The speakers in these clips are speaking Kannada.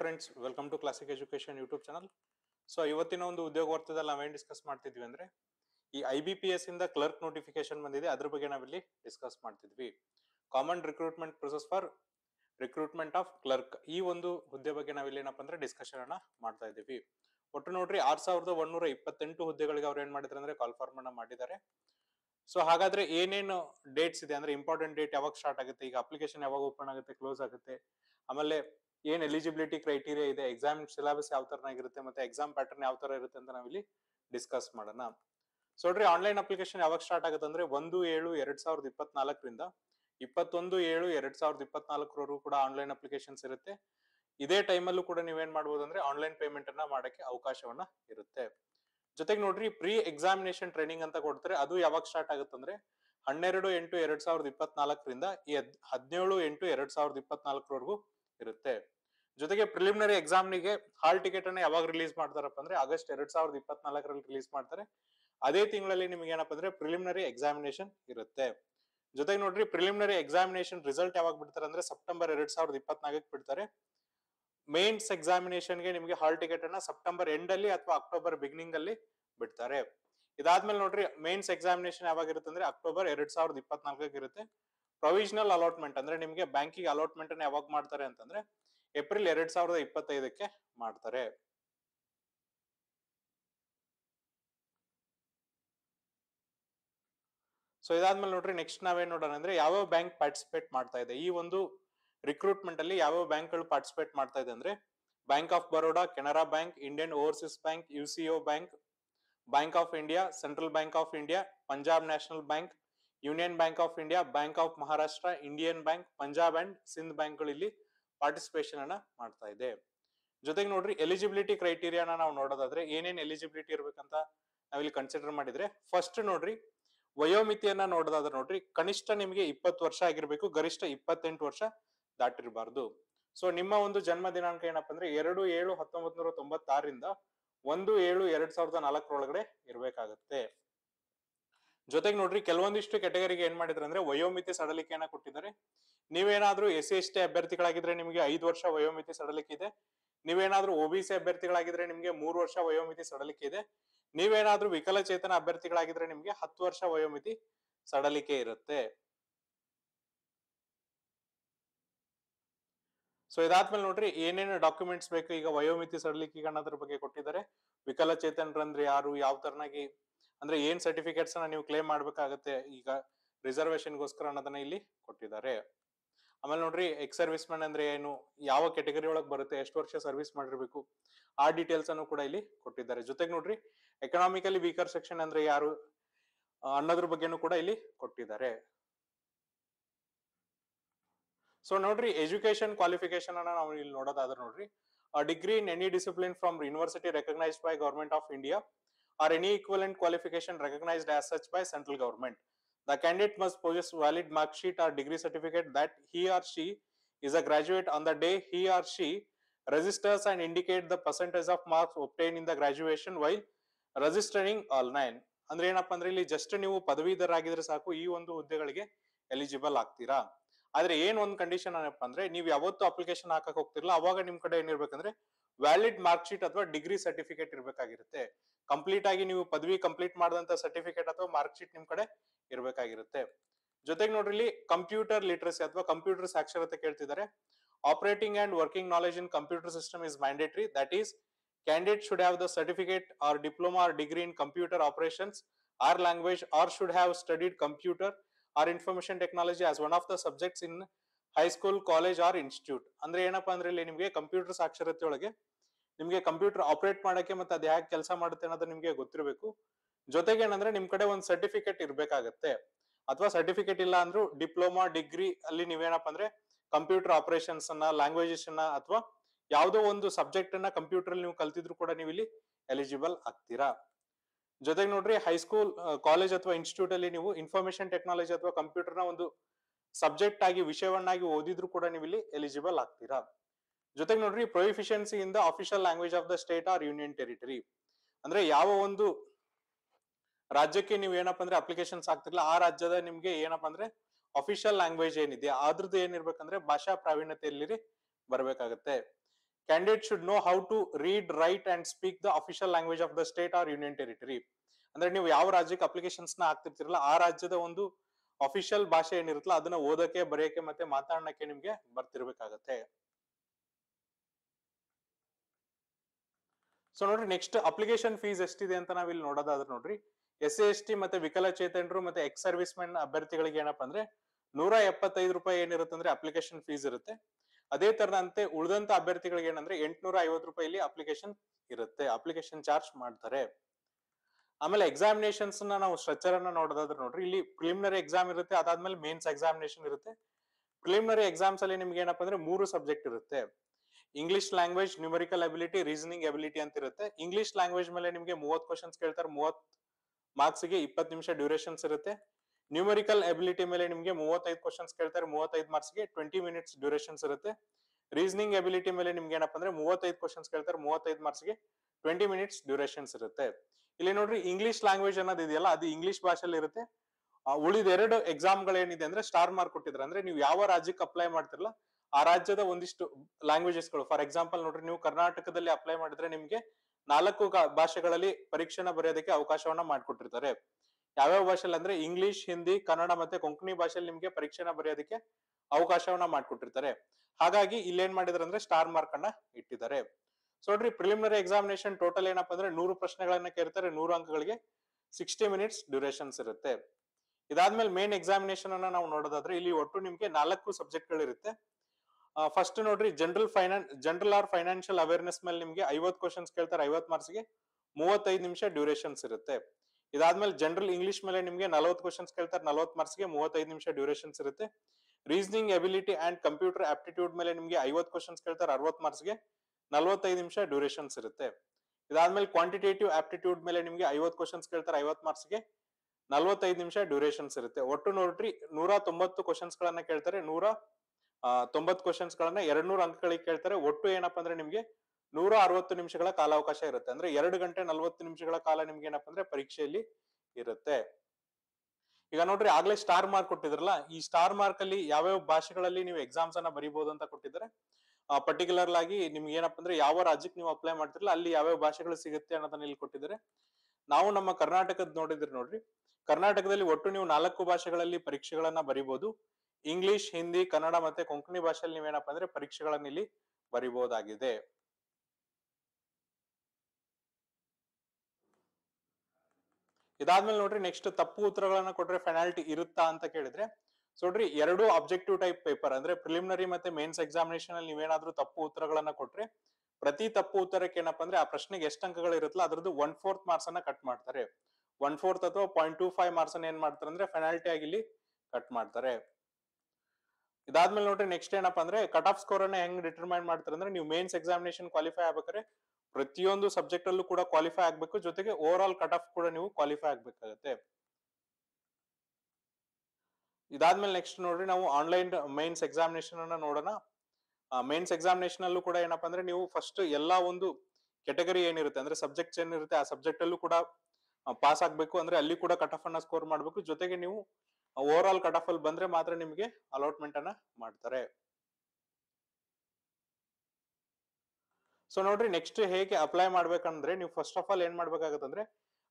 Friends welcome to classic education YouTube channel so ಇವತ್ತಿನ ಒಂದು ಉದ್ಯೋಗ ವರ್ತದಲ್ಲಿ ನಾವೇನು ಡಿಸ್ಕಸ್ ಮಾಡ್ತಿದ್ವಿ ಅಂದ್ರೆ ಈ ಐ ಬಿ ಪಿ ಎಸ್ ಇಂದ ಕ್ಲರ್ಕ್ ನೋಟಿಫಿಕೇಶನ್ ಬಂದಿದೆ ಅದ್ರ ಬಗ್ಗೆ ನಾವಿಲ್ಲಿ ಡಿಸ್ಕಸ್ ಮಾಡ್ತಿದ್ವಿ common recruitment process for recruitment of clerk ಈ ಒಂದು ಹುದ್ದೆ ಬಗ್ಗೆ ನಾವಿಲ್ಲಿ ಏನಪ್ಪ ಅಂದ್ರೆ ಡಿಸ್ಕಷನ್ ಅನ್ನ ಮಾಡ್ತಾ ಇದ್ವಿ ಒಟ್ಟು ನೋಡ್ರಿ ಆರ್ ಸಾವಿರದ ಒಂದೂರ ಇಪ್ಪತ್ತೆಂಟು ಹುದ್ದೆಗಳಿಗೆ ಅವ್ರು ಏನ್ ಮಾಡಿದ್ರೆ ಅಂದ್ರೆ ಕಾಲ್ ಫಾರ್ಮ್ ಅನ್ನ ಮಾಡಿದ್ದಾರೆ ಸೊ ಹಾಗಾದ್ರೆ ಏನೇನು ಡೇಟ್ಸ್ ಇದೆ ಅಂದ್ರೆ ಇಂಪಾರ್ಟೆಂಟ್ ಡೇಟ್ ಯಾವಾಗ ಸ್ಟಾರ್ಟ್ ಆಗುತ್ತೆ ಈಗ ಅಪ್ಲಿಕೇಶನ್ ಯಾವಾಗ ಓಪನ್ ಆಗುತ್ತೆ ಕ್ಲೋಸ್ ಆಗುತ್ತೆ ಆಮೇಲೆ ಏನ್ ಎಲಿಜಿಬಿಲಿಟಿ ಕ್ರೈಟೀರಿಯಾ ಇದೆ ಎಕ್ಸಾಮ್ ಸಿಲಬಸ್ ಯಾವ ತರನಾಗಿರುತ್ತೆ ಮತ್ತೆ ಎಕ್ಸಾಮ್ ಪ್ಯಾಟರ್ನ್ ಯಾವ ತರ ಇರುತ್ತೆ ಅಂತ ನಾವಿಲ್ಲಿ ಡಿಸ್ಕಸ್ ಮಾಡೋಣ ಸೊ ಆನ್ಲೈನ್ ಅಪ್ಲಿಕೇಶನ್ ಯಾವಾಗ ಸ್ಟಾರ್ಟ್ ಆಗುತ್ತೆ ಅಂದ್ರೆ ಒಂದು ಏಳು ಎರಡ್ ಸಾವಿರದ ಇಪ್ಪತ್ನಾಲ್ಕರಿಂದ ಇಪ್ಪತ್ತೊಂದು ಏಳು ಎರಡ್ ಸಾವಿರದ ಇಪ್ಪತ್ನಾಲ್ಕರವರೆಗೂ ಕೂಡ ಆನ್ಲೈನ್ ಅಪ್ಲಿಕೇಶನ್ಸ್ ಇರುತ್ತೆ ಇದೇ ಟೈಮಲ್ಲೂ ಕೂಡ ನೀವೇನ್ ಮಾಡ್ಬೋದು ಅಂದ್ರೆ ಆನ್ಲೈನ್ ಪೇಮೆಂಟ್ ಅನ್ನ ಮಾಡಕ್ಕೆ ಅವಕಾಶವನ್ನ ಇರುತ್ತೆ ಜೊತೆಗೆ ನೋಡ್ರಿ ಪ್ರೀ ಎಕ್ಸಾಮಿನೇಷನ್ ಟ್ರೈನಿಂಗ್ ಅಂತ ಕೊಡ್ತಾರೆ ಅದು ಯಾವಾಗ ಸ್ಟಾರ್ಟ್ ಆಗುತ್ತೆ ಅಂದ್ರೆ ಹನ್ನೆರಡು ಎಂಟು ಎರಡ್ ಸಾವಿರದ ಇಪ್ಪತ್ನಾಲ್ಕರಿಂದ ಈ ಹದಿನೇಳು ಎಂಟು ಎರಡ್ ಸಾವಿರದ ಇಪ್ಪತ್ನಾಲ್ಕರವರೆಗೂ ಇರುತ್ತೆ ಜೊತೆಗೆ ಪ್ರಿಲಿಮಿನರಿ ಎಕ್ಸಾಮ್ ಎಕ್ಸಾಮ್ನಿಗೆ ಹಾಲ್ ಟಿಕೆಟ್ ಅನ್ನ ಯಾವಾಗ ರಿಲೀಸ್ ಮಾಡ್ತಾರಪ್ಪ ಅಂದ್ರೆ ಆಗಸ್ಟ್ ಎರಡ್ ಸಾವಿರದ ಇಪ್ಪತ್ನಾಲ್ಕರಲ್ಲಿ ರಿಲೀಸ್ ಮಾಡ್ತಾರೆ ಅದೇ ತಿಂಗಳಲ್ಲಿ ನಿಮ್ಗೆ ಏನಪ್ಪ ಅಂದ್ರೆ ಪ್ರಿಲಿಮಿನರಿ ಎಕ್ಸಾಮಿನೇಷನ್ ಇರುತ್ತೆ ಜೊತೆಗೆ ನೋಡ್ರಿ ಪ್ರಿಲಿಮಿನರಿ ಎಕ್ಸಾಮಿನೇಷನ್ ರಿಸಲ್ಟ್ ಯಾವಾಗ ಬಿಡ್ತಾರೆ ಅಂದ್ರೆ ಸೆಪ್ಟೆಂಬರ್ ಎರಡ್ ಸಾವಿರದ ಇಪ್ಪತ್ನಾಲ್ಕಕ್ಕೆ ಬಿಡ್ತಾರೆ ಮೇನ್ಸ್ ಗೆ ನಿಮಗೆ ಹಾಲ್ ಟಿಕೆಟ್ ಅನ್ನ ಸೆಪ್ಟೆಂಬರ್ ಎಂಡ್ ಅಲ್ಲಿ ಅಥವಾ ಅಕ್ಟೋಬರ್ ಬಿಗಿನಿಂಗ್ ಅಲ್ಲಿ ಬಿಡ್ತಾರೆ ಇದಾದ್ಮೇಲೆ ನೋಡ್ರಿ ಮೇನ್ಸ್ ಎಕ್ಸಾಮಿನೇಷನ್ ಯಾವಾಗ ಇರುತ್ತೆ ಅಂದ್ರೆ ಅಕ್ಟೋಬರ್ ಎರಡ್ ಸಾವಿರದ ಇಪ್ಪತ್ನಾಲ್ಕಕ್ಕೆ ಇರುತ್ತೆ ಪ್ರೊವಿಷನಲ್ ಅಲಾಟ್ಮೆಂಟ್ ಅಂದ್ರೆ ನಿಮಗೆ ಬ್ಯಾಂಕಿಗೆ ಅಲಾಟ್ಮೆಂಟ್ ಅನ್ನ ಯಾವಾಗ ಮಾಡ್ತಾರೆ ಅಂತಂದ್ರೆ ಏಪ್ರಿಲ್ ಎರಡ್ ಸಾವಿರದ ಇಪ್ಪತ್ತೈದಕ್ಕೆ ಮಾಡ್ತಾರೆ ಸೊ ಇದಾದ್ಮೇಲೆ ನೋಡ್ರಿ ನೆಕ್ಸ್ಟ್ ನಾವೇನ್ ನೋಡೋಣ ಅಂದ್ರೆ ಯಾವ್ಯಾವ ಬ್ಯಾಂಕ್ ಪಾರ್ಟಿಸಿಪೇಟ್ ಮಾಡ್ತಾ ಇದೆ ಈ ಒಂದು ರಿಕ್ರೂಟ್ಮೆಂಟ್ ಅಲ್ಲಿ ಯಾವ್ಯಾವ ಬ್ಯಾಂಕ್ ಗಳು ಪಾರ್ಟಿಸಿಪೇಟ್ ಮಾಡ್ತಾ ಇದೆ ಅಂದ್ರೆ Bank of Baroda Canara Bank Indian Overseas Bank U C Bank Bank of India Central Bank of India Punjab National Bank Union Bank of India Bank of Maharashtra Indian Bank Punjab and Sind ಬ್ಯಾಂಕ್ಗಳು ಇಲ್ಲಿ ಪಾರ್ಟಿಸಿಪೇಷನ್ ಅನ್ನ ಮಾಡ್ತಾ ಇದೆ ಜೊತೆಗೆ ನೋಡ್ರಿ ಎಲಿಜಿಬಿಲಿಟಿ ಕ್ರೈಟೀರಿಯಾನ ನಾವು ನೋಡೋದಾದ್ರೆ ಏನೇನು ಎಲಿಜಿಬಿಲಿಟಿ ಇರ್ಬೇಕಂತ ನಾವಿಲ್ಲಿ ಕನ್ಸಿಡರ್ ಮಾಡಿದ್ರೆ ಫಸ್ಟ್ ನೋಡ್ರಿ ವಯೋಮಿತಿಯನ್ನ ನೋಡೋದಾದ್ರೆ ನೋಡ್ರಿ ಕನಿಷ್ಠ ನಿಮಗೆ ಇಪ್ಪತ್ತು ವರ್ಷ ಆಗಿರ್ಬೇಕು ಗರಿಷ್ಠ ಇಪ್ಪತ್ತೆಂಟು ವರ್ಷ ದಾಟಿರಬಾರ್ದು ಸೊ ನಿಮ್ಮ ಒಂದು ಜನ್ಮ ದಿನಾಂಕ ಏನಪ್ಪ ಅಂದ್ರೆ ಎರಡು ಏಳು ಹತ್ತೊಂಬತ್ ನೂರ ತೊಂಬತ್ತಾರರಿಂದ ಒಂದು ಏಳು ಎರಡ್ ಸಾವಿರದ ನಾಲ್ಕರೊಳಗಡೆ ಇರಬೇಕಾಗತ್ತೆ ಜೊತೆಗೆ ನೋಡ್ರಿ ಕೆಲವೊಂದಿಷ್ಟು ಕೆಟಗರಿಗೆ ಏನ್ ಮಾಡಿದ್ರೆ ಅಂದ್ರೆ ವಯೋಮಿತಿ ಸಡಲಿಕೆಯನ್ನ ಕೊಟ್ಟಿದ್ದಾರೆ ನೀವೇನಾದ್ರೂ ಎಸ್ ಸಿ ಎಸ್ ಟಿ ಅಭ್ಯರ್ಥಿಗಳಾಗಿದ್ರೆ ನಿಮಗೆ ಐದು ವರ್ಷ ವಯೋಮಿತಿ ಸಡಲಿಕೆ ಇದೆ ನೀವೇನಾದ್ರೂ ಒಬಿಸಿ ಅಭ್ಯರ್ಥಿಗಳಾಗಿದ್ರೆ ನಿಮಗೆ ಮೂರು ವರ್ಷ ವಯೋಮಿತಿ ಸಡಲಿಕೆ ಇದೆ ನೀವೇನಾದ್ರೂ ವಿಕಲಚೇತನ ಅಭ್ಯರ್ಥಿಗಳಾಗಿದ್ರೆ ನಿಮಗೆ ಹತ್ತು ವರ್ಷ ವಯೋಮಿತಿ ಸಡಲಿಕೆ ಇರುತ್ತೆ ಸೊ ಇದಾದ್ಮೇಲೆ ನೋಡ್ರಿ ಏನೇನು ಡಾಕ್ಯುಮೆಂಟ್ಸ್ ಬೇಕು ಈಗ ವಯೋಮಿತಿ ಸಡಲಿಕೆ ಅನ್ನೋದ್ರ ಬಗ್ಗೆ ಕೊಟ್ಟಿದ್ದಾರೆ ವಿಕಲಚೇತನರಂದ್ರೆ ಯಾರು ಯಾವ ತರನಾಗಿ ಅಂದ್ರೆ ಏನ್ ಸರ್ಟಿಫಿಕೇಟ್ಸ್ ನೀವು ಕ್ಲೇಮ್ ಮಾಡ್ಬೇಕಾಗತ್ತೆ ಈಗ ರಿಸರ್ವೇಶನ್ಗೋಸ್ಕರ ಅನ್ನೋದನ್ನ ಇಲ್ಲಿ ಕೊಟ್ಟಿದ್ದಾರೆ ಆಮೇಲೆ ನೋಡ್ರಿ ಎಕ್ಸ್ ಸರ್ವಿಸ್ ಮ್ಯಾನ್ ಅಂದ್ರೆ ಏನು ಯಾವ ಕೆಟಗರಿ ಒಳಗ್ ಬರುತ್ತೆ ಎಷ್ಟು ವರ್ಷ ಸರ್ವಿಸ್ ಮಾಡಿರ್ಬೇಕು ಆ ಡೀಟೇಲ್ಸ್ ಅನ್ನು ಕೂಡ ಇಲ್ಲಿ ಕೊಟ್ಟಿದ್ದಾರೆ ಜೊತೆಗೆ ನೋಡ್ರಿ ಎಕನಾಮಿಕಲಿ ವೀಕರ್ ಸೆಕ್ಷನ್ ಅಂದ್ರೆ ಯಾರು ಅನ್ನೋದ್ರ ಬಗ್ಗೆನೂ ಕೂಡ ಇಲ್ಲಿ ಕೊಟ್ಟಿದ್ದಾರೆ ಸೊ ನೋಡ್ರಿ ಎಜುಕೇಶನ್ ಕ್ವಾಲಿಫಿಕೇಶನ್ ಅನ್ನ ನಾವು ಇಲ್ಲಿ ನೋಡೋದಾದ್ರೆ ನೋಡ್ರಿ degree in any discipline from university recognised by government of India or any equivalent qualification recognized as such by central government. The candidate must possess valid mark sheet or degree certificate that he or she is a graduate on the day he or she registers and indicate the percentage of marks obtained in the graduation while registering all nine. ಅಂದ್ರೆ ಏನಪ್ಪಾ ಅಂದ್ರೆ ಇಲ್ಲಿ ಜಸ್ಟ್ ನೀವು ಪದವೀಧರ ಆಗಿದ್ರೆ ಸಾಕು ಈ ಒಂದು ಹುದ್ದೆಗಳಿಗೆ ಎಲಿಜಿಬಲ್ ಆಗ್ತೀರಾ ಆದ್ರೆ ಏನ್ ಒಂದ್ ಕಂಡೀಷನ್ ಏನಪ್ಪ ಅಂದ್ರೆ ನೀವು ಯಾವತ್ತು ಅಪ್ಲಿಕೇಶನ್ ಹಾಕಕ್ ಹೋಗ್ತಿರಲ್ಲ ಅವಾಗ ನಿಮ್ ಕಡೆ ಏನಿರ್ಬೇಕಂದ್ರೆ ವ್ಯಾಲಿಡ್ ಮಾರ್ಕ್ ಶೀಟ್ ಅಥವಾ ಡಿಗ್ರಿ ಸರ್ಟಿಫಿಕೇಟ್ ಇರ್ಬೇಕಾಗಿರುತ್ತೆ ಕಂಪ್ಲೀಟ್ ಆಗಿ ನೀವು ಪದವಿ ಕಂಪ್ಲೀಟ್ ಮಾಡಿದಂತ ಸರ್ಟಿಫಿಕೇಟ್ ಅಥವಾ ಮಾರ್ಕ್ ಶೀಟ್ ನಿಮ್ ಕಡೆ ಇರಬೇಕಾಗಿರುತ್ತೆ ಜೊತೆಗೆ ನೋಡ್ರಿ ಇಲ್ಲಿ ಕಂಪ್ಯೂಟರ್ ಲಿಟ್ರಸಿ ಅಥವಾ ಕಂಪ್ಯೂಟರ್ ಸಾಕ್ಷರತೆ ಕೇಳ್ತಿದ್ದಾರೆ operating and working knowledge in computer system is mandatory that is candidate should have the certificate or diploma or degree in computer operations or language or should have studied computer or information technology as one of the subjects in high school college or institute ಅಂದ್ರೆ ಏನಪ್ಪಾ ಅಂದ್ರೆ ಇಲ್ಲಿ ನಿಮಗೆ ಕಂಪ್ಯೂಟರ್ ಸಾಕ್ಷರತೆ ಒಳಗೆ ನಿಮಗೆ ಕಂಪ್ಯೂಟರ್ ಆಪರೇಟ್ ಮಾಡಕ್ಕೆ ಮತ್ತೆ ಅದು ಹೇಗೆ ಕೆಲಸ ಮಾಡುತ್ತೆ ಅನ್ನೋದು ನಿಮಗೆ ಗೊತ್ತಿರಬೇಕು ಜೊತೆಗೆ ಏನಂದ್ರೆ ನಿಮ್ ಕಡೆ ಒಂದು ಸರ್ಟಿಫಿಕೇಟ್ ಇರಬೇಕಾಗತ್ತೆ ಅಥವಾ ಸರ್ಟಿಫಿಕೇಟ್ ಇಲ್ಲ ಅಂದ್ರೂ ಡಿಪ್ಲೊಮಾ ಡಿಗ್ರಿ ಅಲ್ಲಿ ನೀವೇನಪ್ಪ ಅಂದ್ರೆ ಕಂಪ್ಯೂಟರ್ ಆಪರೇಷನ್ಸ್ ಅನ್ನ ಲ್ಯಾಂಗ್ವೇಜಸ್ ಅನ್ನ ಅಥವಾ ಯಾವುದೋ ಒಂದು ಸಬ್ಜೆಕ್ಟ್ ಅನ್ನ ಕಂಪ್ಯೂಟರ್ ನೀವು ಕಲ್ತಿದ್ರು ಕೂಡ ನೀವು ಇಲ್ಲಿ ಎಲಿಜಿಬಲ್ ಆಗ್ತೀರಾ ಜೊತೆಗೆ ನೋಡ್ರಿ ಹೈಸ್ಕೂಲ್ ಕಾಲೇಜ್ ಅಥವಾ ಇನ್ಸ್ಟಿಟ್ಯೂಟ್ ಅಲ್ಲಿ ನೀವು ಇನ್ಫಾರ್ಮೇಶನ್ ಟೆಕ್ನಾಲಜಿ ಅಥವಾ ಕಂಪ್ಯೂಟರ್ ನ ಒಂದು ಸಬ್ಜೆಕ್ಟ್ ಆಗಿ ವಿಷಯವನ್ನಾಗಿ ಓದಿದ್ರು ಕೂಡ ನೀವು ಇಲ್ಲಿ ಎಲಿಜಿಬಲ್ ಆಗ್ತೀರಾ ಜೊತೆಗೆ ನೋಡ್ರಿ proficiency in the official language of the state or union territory ಅಂದ್ರೆ ಯಾವ ಒಂದು ರಾಜ್ಯಕ್ಕೆ ನೀವು ಏನಪ್ಪಾ ಅಂದ್ರೆ ಅಪ್ಲಿಕೇಶನ್ಸ್ ಆಗ್ತಿರ್ಲಿಲ್ಲ ಆ ರಾಜ್ಯದ ನಿಮ್ಗೆ ಏನಪ್ಪಾ ಅಂದ್ರೆ ಅಫಿಷಿಯಲ್ ಲ್ಯಾಂಗ್ವೇಜ್ ಏನಿದೆ ಅದ್ರದ್ದು ಏನಿರ್ಬೇಕಂದ್ರೆ ಭಾಷಾ ಪ್ರಾವೀಣ್ಯತೆಯಲ್ಲಿ ಬರ್ಬೇಕಾಗತ್ತೆ candidate should know how to read write and speak the official language of the state or union territory ಅಂದ್ರೆ ನೀವು ಯಾವ ರಾಜ್ಯಕ್ಕೆ ಅಪ್ಲಿಕೇಶನ್ಸ್ ನ ಹಾಕ್ತಿರ್ತಿರಲ್ಲ ಆ ರಾಜ್ಯದ ಒಂದು ಅಫಿಷಿಯಲ್ ಭಾಷೆ ಏನಿರುತ್ತಲ್ಲ ಅದನ್ನ ಓದಕ್ಕೆ ಬರೆಯಕ್ಕೆ ಮತ್ತೆ ಮಾತಾಡಕ್ಕೆ ನಿಮ್ಗೆ ಬರ್ತಿರ್ಬೇಕಾಗತ್ತೆ ಸೊ ನೋಡ್ರಿ ನೆಕ್ಸ್ಟ್ ಅಪ್ಲಿಕೇಶನ್ ಫೀಸ್ ಎಷ್ಟಿದೆ ಅಂತ ನಾವ್ ಇಲ್ಲಿ ನೋಡೋದಾದ್ರೆ ನೋಡ್ರಿ ಎಸ್ ಸಿ ಎಸ್ ಟಿ ಮತ್ತೆ ವಿಕಲಚೇತನರು ಮತ್ತೆ ಎಕ್ಸ್ ಸರ್ವಿಸ್ ಮೆನ್ ಅಭ್ಯರ್ಥಿಗಳಿಗೆ ಏನಪ್ಪಾ ಅಂದ್ರೆ ನೂರ ಎಪ್ಪತ್ತೈದು ರೂಪಾಯಿ ಏನಿರುತ್ತೆ ಅಂದ್ರೆ ಅಪ್ಲಿಕೇಶನ್ ಫೀಸ್ ಇರುತ್ತೆ ಅದೇ ತರದಂತೆ ಉಳಿದಂತ ಅಭ್ಯರ್ಥಿಗಳಿಗೆ ಏನಂದ್ರೆ ಎಂಟುನೂರ ಐವತ್ತು ರೂಪಾಯಿಲಿ ಅಪ್ಲಿಕೇಶನ್ ಇರುತ್ತೆ ಅಪ್ಲಿಕೇಶನ್ ಚಾರ್ಜ್ ಮಾಡ್ತಾರೆ ಆಮೇಲೆ ಎಕ್ಸಾಮಿನೇಷನ್ಸ್ ನಾವು ಸ್ಟ್ರಕ್ಚರ್ ಅನ್ನ ನೋಡೋದಾದ್ರೆ ನೋಡ್ರಿ ಇಲ್ಲಿ ಪ್ರಿಲಿಮಿನರಿ ಎಕ್ಸಾಮ್ ಇರುತ್ತೆ ಅದಾದ್ಮೇಲೆ ಮೇನ್ಸ್ ಎಕ್ಸಾಮಿನೇಷನ್ ಇರುತ್ತೆ ಪ್ರಿಲಿಮಿನರಿ ಎಕ್ಸಾಮ್ಸ್ ಅಲ್ಲಿ ನಿಮ್ಗೆ ಏನಪ್ಪಾ ಅಂದ್ರೆ ಮೂರು ಸಬ್ಜೆಕ್ಟ್ ಇರುತ್ತೆ English language numerical ability reasoning ability ಅಂತ ಇರುತ್ತೆ ಇಂಗ್ಲಿಷ್ ಲ್ಯಾಂಗ್ವೇಜ್ ಮೇಲೆ ನಿಮಗೆ ಮೂವತ್ತು ಕ್ವಶನ್ಸ್ ಕೇಳ್ತಾರೆ ಮೂವತ್ ಮಾರ್ಕ್ಸ್ ಗೆ ಇಪ್ಪತ್ತು ನಿಮಿಷ ಡ್ಯೂರೇಷನ್ಸ್ ಇರುತ್ತೆ ನ್ಯೂಮರಿಕಲ್ ಎಬಿಲಿಟಿ ಮೇಲೆ ನಿಮಗೆ ಮೂವತ್ತೈದು ಕ್ವಶನ್ಸ್ ಕೇಳ್ತಾರೆ ಮೂವತ್ತೈದು ಮಾರ್ಕ್ಸ್ ಗೆ ಟ್ವೆಂಟಿ ಮಿನಿಟ್ಸ್ ಡ್ಯೂರೇಷನ್ಸ್ ಇರುತ್ತೆ ರೀಸನಿಂಗ್ ಎಬಿಲಿಟಿ ಮೇಲೆ ನಿಮ್ಗೆ ಏನಪ್ಪ ಅಂದ್ರೆ ಮೂವತ್ತೈದು ಕ್ವಶನ್ಸ್ ಕೇಳ್ತಾರೆ ಮೂವತ್ತೈದು ಮಾರ್ಕ್ಸ್ ಗೆ ಟ್ವೆಂಟಿ ಮಿನಿಟ್ಸ್ ಡ್ಯೂರೇಷನ್ಸ್ ಇರುತ್ತೆ ಇಲ್ಲಿ ನೋಡ್ರಿ ಇಂಗ್ಲಿಷ್ ಲ್ಯಾಂಗ್ವೇಜ್ ಅನ್ನೋದು ಇದೆಯಲ್ಲ ಅದು ಇಂಗ್ಲಿಷ್ ಭಾಷೆಯಲ್ಲಿ ಇರುತ್ತೆ ಉಳಿದ ಎರಡು ಎಕ್ಸಾಮ್ ಏನಿದೆ ಅಂದ್ರೆ ಸ್ಟಾರ್ ಮಾರ್ಕ್ ಕೊಟ್ಟಿದ್ರೆ ಅಂದ್ರೆ ನೀವು ಯಾವ ರಾಜ್ಯಕ್ಕೆ ಅಪ್ಲೈ ಮಾಡ್ತಿರಲ್ಲ ಆ ರಾಜ್ಯದ ಒಂದಿಷ್ಟು ಲ್ಯಾಂಗ್ವೇಜಸ್ ಗಳು ಫಾರ್ ಎಕ್ಸಾಂಪಲ್ ನೋಡ್ರಿ ನೀವು ಕರ್ನಾಟಕದಲ್ಲಿ ಅಪ್ಲೈ ಮಾಡಿದ್ರೆ ನಿಮ್ಗೆ ನಾಲ್ಕು ಭಾಷೆಗಳಲ್ಲಿ ಪರೀಕ್ಷೆನ ಬರೆಯೋದಕ್ಕೆ ಅವಕಾಶವನ್ನ ಮಾಡಿಕೊಟ್ಟಿರ್ತಾರೆ ಯಾವ್ಯಾವ ಭಾಷೆಯಲ್ಲಿ ಅಂದ್ರೆ ಇಂಗ್ಲಿಷ್ ಹಿಂದಿ ಕನ್ನಡ ಮತ್ತೆ ಕೊಂಕಣಿ ಭಾಷೆಯಲ್ಲಿ ನಿಮ್ಗೆ ಪರೀಕ್ಷೆನ ಬರೆಯೋದಕ್ಕೆ ಅವಕಾಶವನ್ನ ಮಾಡ್ಕೊಟ್ಟಿರ್ತಾರೆ ಹಾಗಾಗಿ ಇಲ್ಲಿ ಏನ್ ಅಂದ್ರೆ ಸ್ಟಾರ್ ಮಾರ್ಕ್ ಅನ್ನ ಇಟ್ಟಿದ್ದಾರೆ ಸೊ ನೋಡ್ರಿ ಪ್ರಿಲಿಮಿನರಿ ಎಕ್ಸಾಮಿನೇಷನ್ ಟೋಟಲ್ ಏನಪ್ಪಾ ಅಂದ್ರೆ ನೂರು ಪ್ರಶ್ನೆಗಳನ್ನ ಕೇಳ್ತಾರೆ ನೂರು ಅಂಕಗಳಿಗೆ ಸಿಕ್ಸ್ಟಿ ಮಿನಿಟ್ಸ್ ಡ್ಯೂರೇಷನ್ಸ್ ಇರುತ್ತೆ ಇದಾದ್ಮೇಲೆ ಮೇನ್ ಎಕ್ಸಾಮಿನೇಷನ್ ಅನ್ನ ನಾವು ನೋಡೋದಾದ್ರೆ ಇಲ್ಲಿ ಒಟ್ಟು ನಿಮ್ಗೆ ನಾಲ್ಕು ಸಬ್ಜೆಕ್ಟ್ ಗಳಿರುತ್ತೆ ಫಸ್ಟ್ ನೋಡ್ರಿ general finance general or financial awareness ಮೇಲೆ ನಿಮ್ಗೆ ಐವತ್ತು ಕ್ವಶನ್ಸ್ ಕೇಳ್ತಾರೆ ಐವತ್ತು ಮಾರ್ಕ್ಸ್ಗೆ ಮೂವತ್ತೈದು ನಿಮಿಷ ಡ್ಯೂರೇಷನ್ಸ್ ಇರುತ್ತೆ ಇದಾದ್ಮೇಲೆ ಜನರಲ್ ಇಂಗ್ಲಿಷ್ ಮೇಲೆ ನಿಮಗೆ ನಲವತ್ತು ಕ್ವಶನ್ಸ್ ಕೇಳ್ತಾರೆ ನಲವತ್ತು ಮಾರ್ಕ್ಸ್ಗೆ ಮೂವತ್ತೈದು ನಿಮಿಷ ಡ್ಯೂರೇಷನ್ಸ್ ಇರುತ್ತೆ reasoning ability and computer aptitude ಮೇಲೆ ನಿಮಗೆ ಐವತ್ತು ಕ್ವಶನ್ಸ್ ಕೇಳ್ತಾರೆ ಅರವತ್ತು ಮಾರ್ಕ್ಸ್ಗೆ ನಲವತ್ತೈದು ನಿಮಿಷ ಡ್ಯೂರೇಷನ್ಸ್ ಇರುತ್ತೆ ಇದಾದ್ಮೇಲೆ ಕ್ವಾಂಟಿಟೇಟಿವ್ ಆಪ್ಟಿಟ್ಯೂಡ್ ಮೇಲೆ ನಿಮಗೆ ಐವತ್ತು ಕ್ವಶನ್ಸ್ ಕೇಳ್ತಾರೆ ಐವತ್ತು ಮಾರ್ಕ್ಸ್ಗೆ ನಲವತ್ತೈದು ನಿಮಿಷ ಡ್ಯೂರೇಷನ್ಸ್ ಇರುತ್ತೆ ಒಟ್ಟು ನೋಡ್ರಿ ನೂರ ತೊಂಬತ್ತು ಕ್ವಶನ್ಸ್ ಕೇಳ್ತಾರೆ ನೂರ ತೊಂಬತ್ತು ಕ್ವಶನ್ಸ್ ಗಳನ್ನ ಎರಡ್ ನೂರ ಅಂಕಗಳಿಗೆ ಕೇಳ್ತಾರೆ ಒಟ್ಟು ಏನಪ್ಪ ಅಂದ್ರೆ ನಿಮಗೆ ನೂರ ಅರವತ್ತು ನಿಮಿಷಗಳ ಕಾಲಾವಕಾಶ ಇರುತ್ತೆ ಅಂದ್ರೆ ಎರಡು ಗಂಟೆ ನಲವತ್ತು ನಿಮಿಷಗಳ ಕಾಲ ನಿಮ್ಗೆ ಏನಪ್ಪ ಅಂದ್ರೆ ಪರೀಕ್ಷೆಯಲ್ಲಿ ಇರುತ್ತೆ ಈಗ ನೋಡ್ರಿ ಆಗ್ಲೇ ಸ್ಟಾರ್ ಮಾರ್ಕ್ ಕೊಟ್ಟಿದ್ರಲ್ಲ ಈ ಸ್ಟಾರ್ ಮಾರ್ಕ್ ಅಲ್ಲಿ ಯಾವ್ಯಾವ ಭಾಷೆಗಳಲ್ಲಿ ನೀವು ಎಕ್ಸಾಮ್ಸ್ ಅನ್ನ ಬರಿಬಹುದು ಅಂತ ಕೊಟ್ಟಿದ್ದಾರೆ ಪರ್ಟಿಕ್ಯುಲರ್ ಆಗಿ ನಿಮ್ಗೆ ಏನಪ್ಪ ಅಂದ್ರೆ ಯಾವ ರಾಜ್ಯಕ್ಕೆ ನೀವು ಅಪ್ಲೈ ಮಾಡ್ತಿರಲ್ಲ ಅಲ್ಲಿ ಯಾವ್ಯಾವ ಭಾಷೆಗಳು ಸಿಗುತ್ತೆ ಅನ್ನೋದನ್ನ ಇಲ್ಲಿ ಕೊಟ್ಟಿದ್ರೆ ನಾವು ನಮ್ಮ ಕರ್ನಾಟಕದ ನೋಡಿದ್ರೆ ನೋಡ್ರಿ ಕರ್ನಾಟಕದಲ್ಲಿ ಒಟ್ಟು ನೀವು ನಾಲ್ಕು ಭಾಷೆಗಳಲ್ಲಿ ಪರೀಕ್ಷೆಗಳನ್ನ ಬರಿಬಹುದು ಇಂಗ್ಲಿಷ್ ಹಿಂದಿ ಕನ್ನಡ ಮತ್ತೆ ಕೊಂಕಣಿ ಭಾಷೆಯಲ್ಲಿ ನೀವೇನಪ್ಪ ಅಂದ್ರೆ ಪರೀಕ್ಷೆಗಳನ್ನ ಇಲ್ಲಿ ಬರಿಬಹುದಾಗಿದೆ ಇದಾದ್ಮೇಲೆ ನೋಡ್ರಿ ನೆಕ್ಸ್ಟ್ ತಪ್ಪು ಉತ್ತರಗಳನ್ನ ಕೊಟ್ರೆ ಪೆನಾಲ್ಟಿ ಇರುತ್ತಾ ಅಂತ ಕೇಳಿದ್ರೆ ನೋಡ್ರಿ ಎರಡು ಅಬ್ಜೆಕ್ಟಿವ್ ಟೈಪ್ ಪೇಪರ್ ಅಂದ್ರೆ ಪ್ರಿಲಿಮಿನರಿ ಮತ್ತೆ ಮೇನ್ಸ್ ಎಕ್ಸಾಮಿನೇಷನ್ ಅಲ್ಲಿ ನೀವೇನಾದ್ರೂ ತಪ್ಪು ಉತ್ತರಗಳನ್ನ ಕೊಟ್ರೆ ಪ್ರತಿ ತಪ್ಪು ಉತ್ತರಕ್ಕೆ ಏನಪ್ಪಾ ಅಂದ್ರೆ ಆ ಪ್ರಶ್ನೆಗೆ ಎಷ್ಟು ಅಂಕಗಳು ಇರುತ್ತಲ್ಲ ಅದ್ರದ್ದು ಒನ್ ಫೋರ್ತ್ ಮಾರ್ಕ್ಸ್ ಅನ್ನ ಕಟ್ ಮಾಡ್ತಾರೆ ಒನ್ ಫೋರ್ತ್ ಅಥವಾ ಪಾಯಿಂಟ್ ಟೂ ಫೈವ್ ಮಾರ್ಕ್ಸ್ ಅನ್ನ ಏನ್ ಮಾಡ್ತಾರೆ ಅಂದ್ರೆ ಪೆನಾಲ್ಟಿ ಆಗಿ ಇಲ್ಲಿ ಕಟ್ ಮಾಡ್ತಾರೆ ಇದಾದ್ಮೇಲೆ ನೋಡ್ರಿ ನೆಕ್ಸ್ಟ್ ಏನಪ್ಪಾ ಅಂದ್ರೆ ಕಟ್ ಆಫ್ ಸ್ಕೋರ್ ಅನ್ನ ಹೆಂಗ್ ಡಿಟರ್ಮೈನ್ ಮಾಡ್ತಾರೆ ಅಂದ್ರೆ ನೀವು ಮೇನ್ಸ್ ಎಕ್ಸಾಮಿನೇಷನ್ ಕ್ವಾಲಿಫೈ ಆಗ್ಬೇಕಾರೆ ಪ್ರತಿಯೊಂದು ಸಬ್ಜೆಕ್ಟ್ ಅಲ್ಲೂ ಕೂಡ ಕ್ವಾಲಿಫೈ ಆಗ್ಬೇಕು ಜೊತೆಗೆ ಓವರ್ ಆಲ್ ಕಟ್ ಆಫ್ ಕೂಡ ನೀವು ಕ್ವಾಲಿಫೈ ಆಗ್ಬೇಕಾಗತ್ತೆ ಇದಾದ್ಮೇಲೆ ನೆಕ್ಸ್ಟ್ ನೋಡ್ರಿ ನಾವು ಆನ್ಲೈನ್ ಮೈನ್ಸ್ ಎಕ್ಸಾಮಿನೇಷನ್ ಅನ್ನ ನೋಡೋಣ ಮೈನ್ಸ್ ಎಕ್ಸಾಮಿನೇಷನ್ ಅಲ್ಲೂ ಕೂಡ ಏನಪ್ಪಾ ಅಂದ್ರೆ ನೀವು ಫಸ್ಟ್ ಎಲ್ಲಾ ಒಂದು ಕೆಟಗರಿ ಏನಿರುತ್ತೆ ಅಂದ್ರೆ ಸಬ್ಜೆಕ್ಟ್ಸ್ ಏನಿರುತ್ತೆ ಆ ಸಬ್ಜೆಕ್ಟ್ ಅಲ್ಲೂ ಕೂಡ ಪಾಸ್ ಆಗ್ಬೇಕು ಅಂದ್ರೆ ಅಲ್ಲಿ ಕೂಡ ಕಟ್ ಆಫ್ ಅನ್ನ ಸ್ಕೋರ್ ಮಾಡಬೇಕು ಜೊತೆಗೆ ನೀವು ಓವರ್ ಆಲ್ ಕಟ್ ಆಫ್ ಅಲ್ಲಿ ಬಂದ್ರೆ ಮಾತ್ರ ನಿಮಗೆ ಅಲಾಟ್ಮೆಂಟ್ ಅನ್ನ ಮಾಡ್ತಾರೆ ಸೊ ನೋಡ್ರಿ ನೆಕ್ಸ್ಟ್ ಹೇಗೆ ಅಪ್ಲೈ ಮಾಡ್ಬೇಕಂದ್ರೆ ನೀವು ಫಸ್ಟ್ ಆಫ್ ಆಲ್ ಏನ್ ಮಾಡ್ಬೇಕಾಗತ್ತಂದ್ರೆ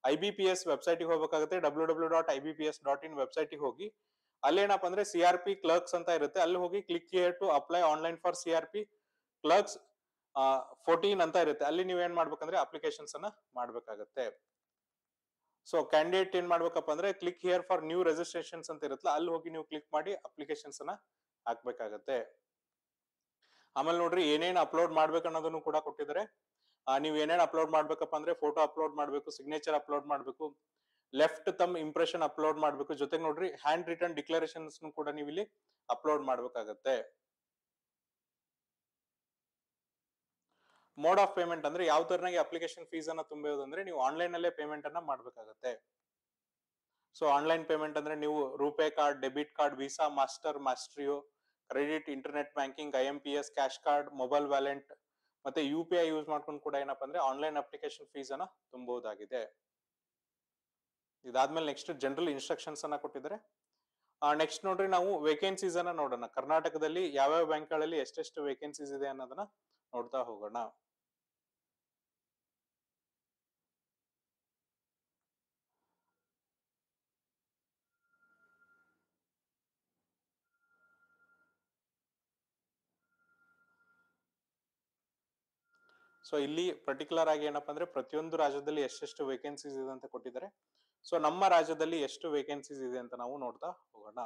I B P S website ಹೋಗ್ಬೇಕಾಗುತ್ತೆ W W dot I B P S dot in ವೆಬ್ಸೈಟಿಗೆ ಹೋಗಿ ಅಲ್ಲೇನಪ್ಪ ಅಂದ್ರೆ ಸಿ ಆರ್ ಪಿ ಕ್ಲರ್ಕ್ಸ್ ಅಂತ ಇರುತ್ತೆ ಅಲ್ಲಿ ಹೋಗಿ click here to apply online for C R P clerks fourteen ಅಂತ ಇರುತ್ತೆ ಅಲ್ಲಿ ನೀವು ಏನ್ ಮಾಡ್ಬೇಕಂದ್ರೆ ಅಪ್ಲಿಕೇಶನ್ಸ್ ಅನ್ನ ಮಾಡ್ಬೇಕಾಗತ್ತೆ ಸೊ ಕ್ಯಾಂಡಿಡೇಟ್ ಏನ್ ಮಾಡ್ಬೇಕಪ್ಪ ಅಂದ್ರೆ click here for new registrations ಅಂತ ಇರುತ್ತಲ್ಲ ಅಲ್ಲಿ ಹೋಗಿ ನೀವು ಕ್ಲಿಕ್ ಮಾಡಿ ಅಪ್ಲಿಕೇಶನ್ಸ್ ಅನ್ನ ಹಾಕ್ಬೇಕಾಗತ್ತೆ ಆಮೇಲೆ ನೋಡ್ರಿ ಏನೇನು ಅಪ್ಲೋಡ್ ಮಾಡ್ಬೇಕು ಅನ್ನೋದನ್ನು ಕೂಡ ಕೊಟ್ಟಿದ್ದಾರೆ ನೀವು ಏನೇನ್ ಅಪ್ಲೋಡ್ ಮಾಡ್ಬೇಕಪ್ಪ ಅಂದ್ರೆ ಫೋಟೋ ಅಪ್ಲೋಡ್ ಮಾಡ್ಬೇಕು ಸಿಗ್ನೇಚರ್ ಅಪ್ಲೋಡ್ ಮಾಡ್ಬೇಕು ಲೆಫ್ಟ್ ತಮ್ ಇಂಪ್ರೆಷನ್ ಅಪ್ಲೋಡ್ ಮಾಡ್ಬೇಕು ಜೊತೆಗೆ ನೋಡ್ರಿ ಹ್ಯಾಂಡ್ ರಿಟರ್ನ್ ಡಿಕ್ಲರೇಷನ್ಸ್ ಕೂಡ ನೀವು ಇಲ್ಲಿ ಅಪ್ಲೋಡ್ ಮಾಡ್ಬೇಕಾಗತ್ತೆ ಮೋಡ್ ಆಫ್ ಪೇಮೆಂಟ್ ಅಂದ್ರೆ ಯಾವ ತರನಾಗಿ ಅಪ್ಲಿಕೇಶನ್ ಫೀಸ್ ಅನ್ನ ಅಂದ್ರೆ ನೀವು ಆನ್ಲೈನ್ ಅಲ್ಲೇ ಪೇಮೆಂಟ್ ಅನ್ನ ಮಾಡ್ಬೇಕಾಗತ್ತೆ ಸೊ ಆನ್ಲೈನ್ ಪೇಮೆಂಟ್ ಅಂದ್ರೆ ನೀವು RuPay card debit card Visa Master Maestro credit internet banking I M P S cash card mobile wallet ಮತ್ತೆ ಯು ಪಿ ಐ ಯೂಸ್ ಮಾಡ್ಕೊಂಡು ಕೂಡ ಏನಪ್ಪಾ ಅಂದ್ರೆ ಆನ್ಲೈನ್ ಅಪ್ಲಿಕೇಶನ್ ಫೀಸ್ ಅನ್ನ ತುಂಬಬಹುದಾಗಿದೆ ಇದಾದ್ಮೇಲೆ ನೆಕ್ಸ್ಟ್ ಜನರಲ್ ಇನ್ಸ್ಟ್ರಕ್ಷನ್ಸ್ ಅನ್ನ ಕೊಟ್ಟಿದ್ದಾರೆ ನೆಕ್ಸ್ಟ್ ನೋಡ್ರಿ ನಾವು ವೇಕೆನ್ಸೀಸ್ ಅನ್ನ ನೋಡೋಣ ಕರ್ನಾಟಕದಲ್ಲಿ ಯಾವ್ಯಾವ ಬ್ಯಾಂಕ್ಗಳಲ್ಲಿ ಎಷ್ಟೆಷ್ಟು ವೇಕೆನ್ಸೀಸ್ ಇದೆ ಅನ್ನೋದನ್ನ ನೋಡ್ತಾ ಹೋಗೋಣ ಸೊ ಇಲ್ಲಿ ಪರ್ಟಿಕ್ಯುಲರ್ ಆಗಿ ಏನಪ್ಪಾ ಅಂದ್ರೆ ಪ್ರತಿಯೊಂದು ರಾಜ್ಯದಲ್ಲಿ ಎಷ್ಟೆಷ್ಟು ವೇಕೆನ್ಸೀಸ್ ಇದೆ ಅಂತ ಕೊಟ್ಟಿದ್ದಾರೆ ಸೊ ನಮ್ಮ ರಾಜ್ಯದಲ್ಲಿ ಎಷ್ಟು ವೇಕೆನ್ಸೀಸ್ ಇದೆ ಅಂತ ನಾವು ನೋಡ್ತಾ ಹೋಗೋಣ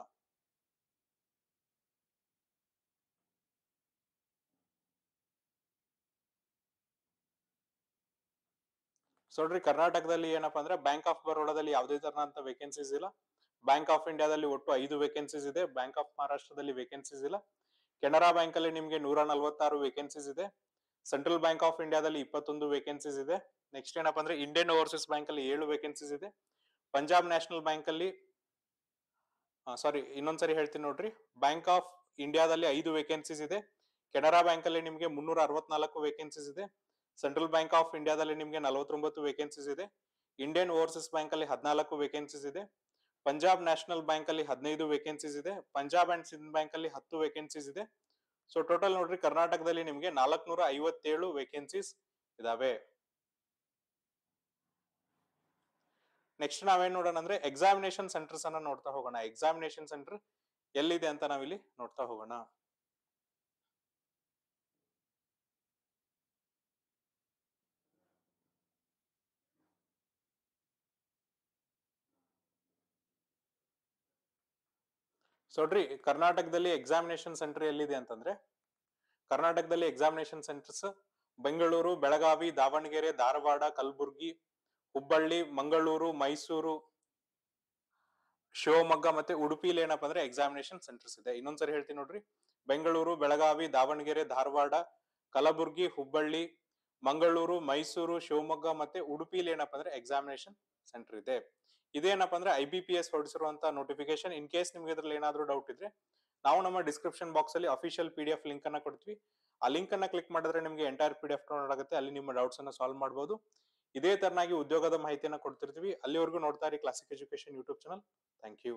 ಸೊ ನೋಡ್ರಿ ಕರ್ನಾಟಕದಲ್ಲಿ ಏನಪ್ಪಾ ಅಂದ್ರೆ ಬ್ಯಾಂಕ್ ಆಫ್ ಬರೋಡಾದಲ್ಲಿ ಯಾವುದೇ ತರನಂತ ವೇಕೆನ್ಸೀಸ್ ಇಲ್ಲ ಬ್ಯಾಂಕ್ ಆಫ್ ಇಂಡಿಯಾದಲ್ಲಿ ಒಟ್ಟು ಐದು ವೇಕೆನ್ಸೀಸ್ ಇದೆ ಬ್ಯಾಂಕ್ ಆಫ್ ಮಹಾರಾಷ್ಟ್ರದಲ್ಲಿ ವೇಕೆನ್ಸೀಸ್ ಇಲ್ಲ ಕೆನರಾ ಬ್ಯಾಂಕ್ ಅಲ್ಲಿ ನಿಮ್ಗೆ ನೂರ ನಲ್ವತ್ತಾರು ವೇಕೆನ್ಸೀಸ್ ಇದೆ ಸೆಂಟ್ರಲ್ ಬ್ಯಾಂಕ್ ಆಫ್ ಇಂಡಿಯಾದಲ್ಲಿ ಇಪ್ಪತ್ತೊಂದು ವೇಕೆನ್ಸೀಸ್ ಇದೆ ನೆಕ್ಸ್ಟ್ ಏನಪ್ಪ ಅಂದ್ರೆ ಇಂಡಿಯನ್ ಓವರ್ಸೀಸ್ ಬ್ಯಾಂಕ್ ಅಲ್ಲಿ ಏಳು ವೇಕೆನ್ಸೀಸ್ ಇದೆ ಪಂಜಾಬ್ ನ್ಯಾಷನಲ್ ಬ್ಯಾಂಕ್ ಅಲ್ಲಿ ಸಾರಿ ಇನ್ನೊಂದ್ಸರಿ ಹೇಳ್ತೀನಿ ನೋಡ್ರಿ ಬ್ಯಾಂಕ್ ಆಫ್ ಇಂಡಿಯಾದಲ್ಲಿ ಐದು ವೇಕೆನ್ಸೀಸ್ ಇದೆ ಕೆನರಾ ಬ್ಯಾಂಕ್ ಅಲ್ಲಿ ನಿಮಗೆ ಮುನ್ನೂರ ಅರವತ್ನಾಲ್ಕು ವೇಕೆನ್ಸೀಸ್ ಇದೆ ಸೆಂಟ್ರಲ್ ಬ್ಯಾಂಕ್ ಆಫ್ ಇಂಡಿಯಾದಲ್ಲಿ ನಿಮಗೆ ನಲವತ್ತೊಂಬತ್ತು ವೇಕೆನ್ಸೀಸ್ ಇದೆ ಇಂಡಿಯನ್ ಓವರ್ಸೀಸ್ ಬ್ಯಾಂಕ್ ಅಲ್ಲಿ ಹದಿನಾಲ್ಕು ವೇಕೆನ್ಸೀಸ್ ಇದೆ ಪಂಜಾಬ್ ನ್ಯಾಷನಲ್ ಬ್ಯಾಂಕ್ ಅಲ್ಲಿ ಹದಿನೈದು ವೇಕೆನ್ಸೀಸ್ ಇದೆ ಪಂಜಾಬ್ ಅಂಡ್ ಸಿಂಧ್ ಬ್ಯಾಂಕ್ ಅಲ್ಲಿ ಹತ್ತು ವೇಕೆನ್ಸೀಸ್ ಇದೆ ಸೊ ಟೋಟಲ್ ನೋಡ್ರಿ ಕರ್ನಾಟಕದಲ್ಲಿ ನಿಮ್ಗೆ ನಾಲ್ಕನೂರ ಐವತ್ತೇಳು ವೇಕೆನ್ಸೀಸ್ ಇದಾವೆ ನೆಕ್ಸ್ಟ್ ನಾವೇನ್ ನೋಡೋಣ ಅಂದ್ರೆ ಎಕ್ಸಾಮಿನೇಷನ್ ಸೆಂಟರ್ಸ್ ಅನ್ನ ನೋಡ್ತಾ ಹೋಗೋಣ ಎಕ್ಸಾಮಿನೇಷನ್ ಸೆಂಟರ್ ಎಲ್ಲಿದೆ ಅಂತ ನಾವಿಲ್ಲಿ ನೋಡ್ತಾ ಹೋಗೋಣ ನೋಡ್ರಿ ಕರ್ನಾಟಕದಲ್ಲಿ ಎಕ್ಸಾಮಿನೇಷನ್ ಸೆಂಟರ್ ಎಲ್ಲಿದೆ ಅಂತಂದ್ರೆ ಕರ್ನಾಟಕದಲ್ಲಿ ಎಕ್ಸಾಮಿನೇಷನ್ ಸೆಂಟರ್ಸ್ ಬೆಂಗಳೂರು ಬೆಳಗಾವಿ ದಾವಣಗೆರೆ ಧಾರವಾಡ ಕಲಬುರ್ಗಿ ಹುಬ್ಬಳ್ಳಿ ಮಂಗಳೂರು ಮೈಸೂರು ಶಿವಮೊಗ್ಗ ಮತ್ತೆ ಉಡುಪಿಲಿ ಏನಪ್ಪಾ ಅಂದ್ರೆ ಎಕ್ಸಾಮಿನೇಷನ್ ಸೆಂಟರ್ಸ್ ಇದೆ ಇನ್ನೊಂದ್ಸರಿ ಹೇಳ್ತೀನಿ ನೋಡ್ರಿ ಬೆಂಗಳೂರು ಬೆಳಗಾವಿ ದಾವಣಗೆರೆ ಧಾರವಾಡ ಕಲಬುರ್ಗಿ ಹುಬ್ಬಳ್ಳಿ ಮಂಗಳೂರು ಮೈಸೂರು ಶಿವಮೊಗ್ಗ ಮತ್ತೆ ಉಡುಪಿಲಿ ಏನಪ್ಪಾ ಅಂದ್ರೆ ಎಕ್ಸಾಮಿನೇಷನ್ ಸೆಂಟರ್ ಇದೆ ಇದೇನಪ್ಪ ಅಂದ್ರೆ ಐ ಬಿ ಪಿ ಎಸ್ ಹೊರಡಿಸಿರುವಂತಹ ನೋಟಿಫಿಕೇಶನ್ ಇನ್ ಕೇಸ್ ನಿಮ್ಗೆ ಇದ್ರಲ್ಲಿ ಏನಾದ್ರು ಡೌಟ್ ಇದ್ರೆ ನಾವು ನಮ್ಮ ಡಿಸ್ಕ್ರಿಪ್ಷನ್ ಬಾಕ್ಸ್ ಅಲ್ಲಿ official P D F link ಅನ್ನ ಕೊಡ್ತೀವಿ ಆ ಲಿಂಕ್ ಅನ್ನ ಕ್ಲಿಕ್ ಮಾಡಿದ್ರೆ ನಿಮಗೆ entire P D F download ಆಗುತ್ತೆ ಅಲ್ಲಿ ನಿಮ್ಮ ಡೌಟ್ಸ್ ಅನ್ನ ಸಾಲ್ವ್ ಮಾಡಬಹುದು ಇದೇ ತರನಾಗಿ ಉದ್ಯೋಗದ ಮಾಹಿತಿಯನ್ನು ಕೊಡ್ತಿರ್ತೀವಿ ಅಲ್ಲಿವರೆಗೂ ನೋಡ್ತಾ ಇರಿ Classic education YouTube channel thank you